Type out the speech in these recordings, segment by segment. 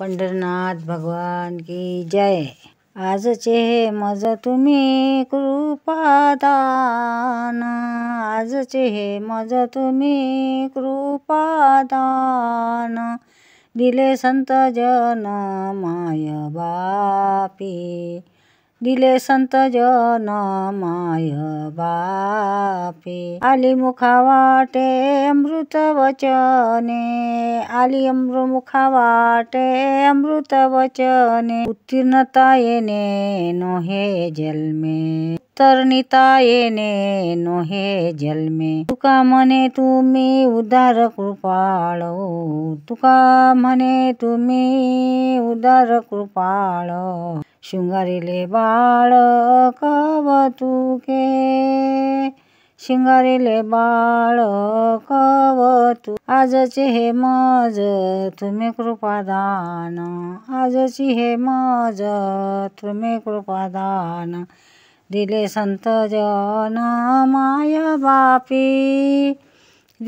पंढरनाथ भगवान की जय आजचे मज तुम्ही कृपादान आजचे हे मज तुम्ही कृपादान दिले संत जन माय बापी दिले संत जन माय बापे आली मुखावाटे अमृत वचने आली अमृमुखा मुखावाटे अमृत वचने उत्तीर्णता येणे नोहे जन्मे तरनिता येणे नो हे जन्मे तुका म्हणे तुम्ही उदार कृपाळ हो. तुका म्हणे तुम्ही उदार कृपाळ शिंगारिले बाळ कव तुके शिंगारिले बाळ कव तू आजचे हे मज तुम्ही कृपादान आजची हे मज तुम्ही कृपादान दिले सन्त जन माया बापी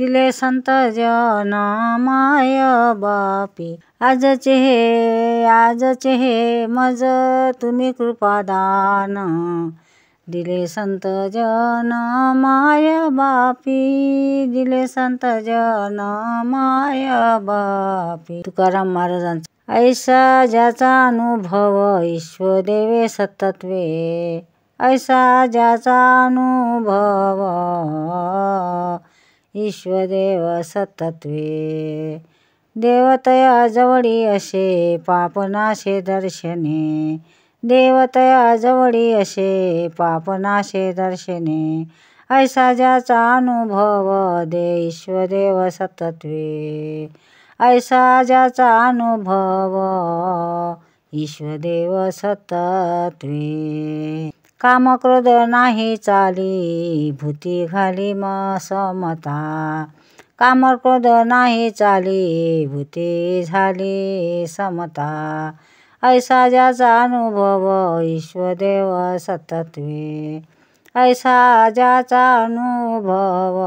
दिले सन्त जन माया बापी आज चेहे आज चेहे मज तुम्ही कृपादान दिले सन्त जन माया बापी दिले सन्त जन माया बापी तुकाराम महाराजांचा ऐसा ज्याचा अनुभव ईश्वदेवे सतत्वे ऐसा ज्याचा अनुभव ईश्वदेव सतत्वे देवतया जवळी असे पापनाशे दर्शने देवतया जवळी असे पापनाशे दर्शने ऐसा ज्याचा अनुभव दे ईश्वदेव सतत्वे ऐसा ज्याचा अनुभव ईश्वदेव सतत्वे काम क्रोध नाही चाली भूती घाली म समता क्रोध नाही चाली भूती झाली समता ऐसा ज्याचा अनुभव ईश्वदेव सतत्वे ऐसा ज्याचा अनुभव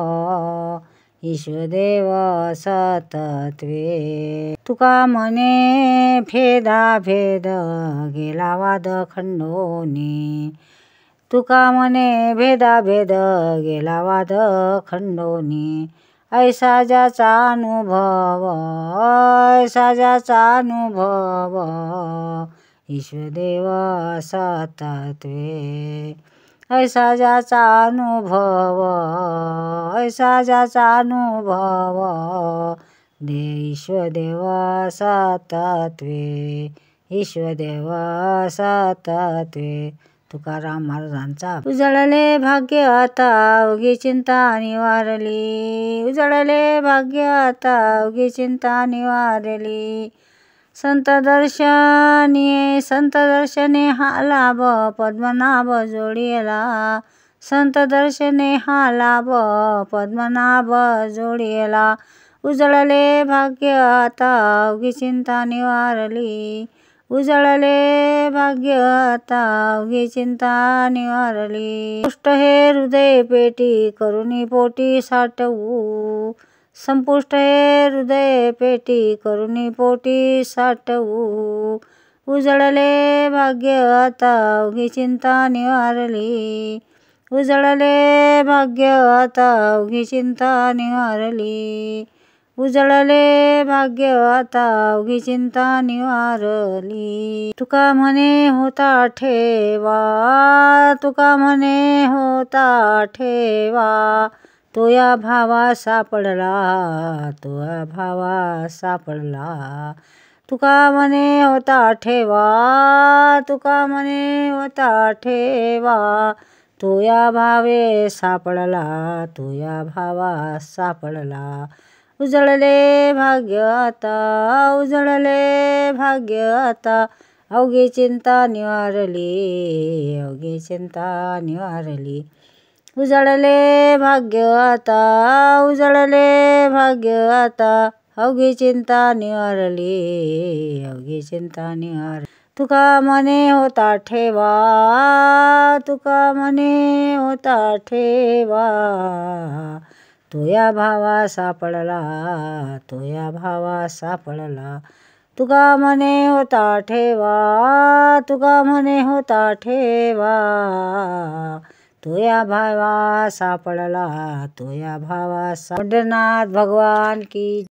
ईश्वदेव सतत्वे तुका मने भेदा भेद गेला वाद खंडोनी तुका म्हणे भेदा भेद गेला वाद खंडोनी ऐसा अनुभव ऐसा अनुभव ईश्वदेव सतत्वे ऐसा ज्याचा अनुभव ऐसा अनुभव दे ईश्वदेव सतत्वे ईश्वदेव सतत्वे तुकाराम महाराजांचा उजळले भाग्य आता उगी चिंता निवारली उजळले भाग्य आता उगी चिंता निवारली संत दर्शनी संत दर्शने हा लाभ पद्मनाभ जोडियला संत दर्शने हा लाभ पद्मनाभ जोडियला उजळले भाग्य आता उगी चिंता निवारली उजळले भाग्य आता अवघी चिंता निवारली पुष्ट हे हृदय पेटी करुणी पोटी साठवू संपुष्ट हे हृदय पेटी करुणी पोटी साठवू उजळले भाग्य आता अवघी चिंता निवारली उजळले भाग्य आता अवघी चिंता निवारली उजळले भाग्य आता उगी चिंता निवारली तुका म्हणे होता ठेवा तुका म्हणे होता ठेवा तो या भावा सापडला तो या भावा सापडला तुका म्हणे होता ठेवा तुका म्हणे होता ठेवा तो या भावे सापडला तो या भावा सापडला उजळले भाग्य आता उजळले भाग्य आता अवघी चिंता निवारली अवघी चिंता निवारली उजळले भाग्य आता उजळले भाग्य आता अवघी चिंता निवारली अवघी चिंता निवार तुका मने होता ठेवा तुका मने होता ठेवा तुया भावा सापडला तुया भावा सापडला तुका मने होता ठेवा तुका म्हणे होता ठेवा तोया भावा सापडला तुया भावा सापडनाथ भगवान की